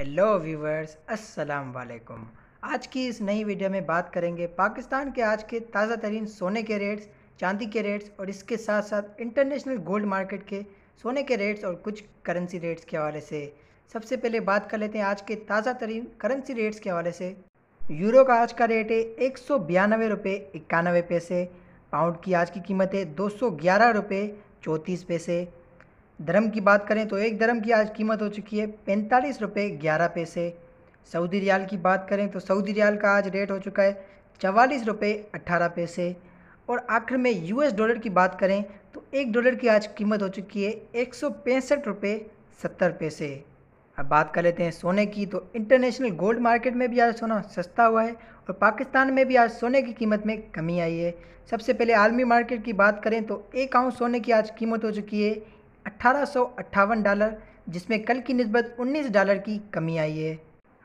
hello viewers अस्सलाम वालेकुम आज की इस नई वीडियो में बात करेंगे पाकिस्तान के आज के ताज़ा तरीन सोने के रेट्स चांदी के रेट्स और इसके साथ साथ इंटरनेशनल गोल्ड मार्केट के सोने के रेट्स और कुछ करेंसी रेट्स के हवाले से सबसे पहले बात कर लेते हैं आज के ताज़ा तरीन करेंसी रेट्स के हवाले से यूरो का आज का रेट है एक सौ बयानवे रुपये इक्यानवे पैसे पाउंड की आज की कीमत है दो सौ ग्यारह रुपये चौंतीस पैसे धर्म की बात करें तो एक धर्म की आज कीमत हो चुकी है पैंतालीस रुपये ग्यारह पैसे सऊदी रियाल की बात करें तो सऊदी रियाल का आज रेट हो चुका है चवालीस रुपये अट्ठारह पैसे और आखिर में यूएस डॉलर की बात करें तो एक डॉलर की आज कीमत हो चुकी है एक सौ पैंसठ रुपये सत्तर पैसे अब बात कर लेते हैं सोने की तो इंटरनेशनल गोल्ड मार्केट में भी आज सोना सस्ता हुआ है और पाकिस्तान में भी आज सोने की कीमत में कमी आई है सबसे पहले आलमी मार्केट की बात करें तो एक आउंस सोने की आज कीमत हो चुकी है अट्ठारह डॉलर जिसमें कल की नस्बत 19 डॉलर की कमी आई है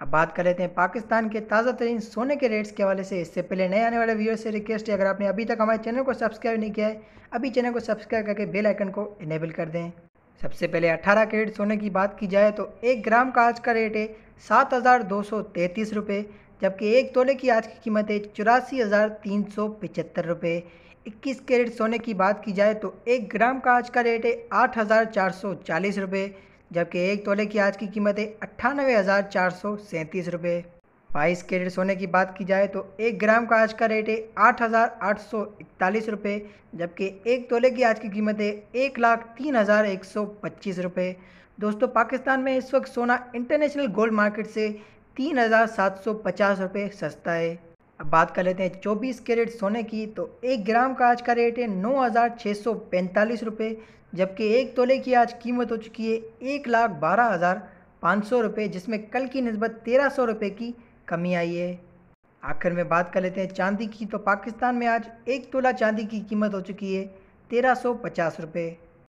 अब बात कर लेते हैं पाकिस्तान के ताज़ा तरीन सोने के रेट्स के हवाले से इससे पहले नए आने वाले व्यूअर्स से रिक्वेस्ट है अगर आपने अभी तक हमारे चैनल को सब्सक्राइब नहीं किया है अभी चैनल को सब्सक्राइब करके बेल आइकन को इनेबल कर दें सबसे पहले 18 कैरेट सोने की बात की जाए तो एक ग्राम का आज का रेट है सात हज़ार दो सौ तैंतीस रुपये जबकि एक तोले की आज की कीमत है चौरासी हज़ार तीन सौ पचहत्तर रुपये इक्कीस कैरेट सोने की बात की जाए तो एक ग्राम का आज का रेट है आठ हज़ार चार सौ चालीस रुपये जबकि एक तोले की आज की कीमत है अट्ठानवे हज़ार चार सौ सैंतीस रुपये बाईस कैरेट सोने की बात की जाए तो एक ग्राम का आज का रेट है आठ हज़ार आठ सौ इकतालीस रुपये जबकि एक तोले की आज की कीमत है एक लाख तीन हज़ार एक सौ पच्चीस रुपये दोस्तों पाकिस्तान में इस वक्त सोना इंटरनेशनल गोल्ड मार्केट से तीन हज़ार सात सौ पचास रुपये सस्ता है अब बात कर लेते हैं चौबीस कैरेट सोने की तो एक ग्राम का आज का रेट है नौ हज़ार छः सौ पैंतालीस रुपये जबकि एक तोले की आज कीमत हो चुकी है एक लाख बारह हज़ार पाँच सौ रुपये जिसमें कल की नस्बत तेरह सौ रुपये की कमी आई है आखिर में बात कर लेते हैं चांदी की तो पाकिस्तान में आज एक तोला चांदी की कीमत हो चुकी है तेरह सौ पचास रुपये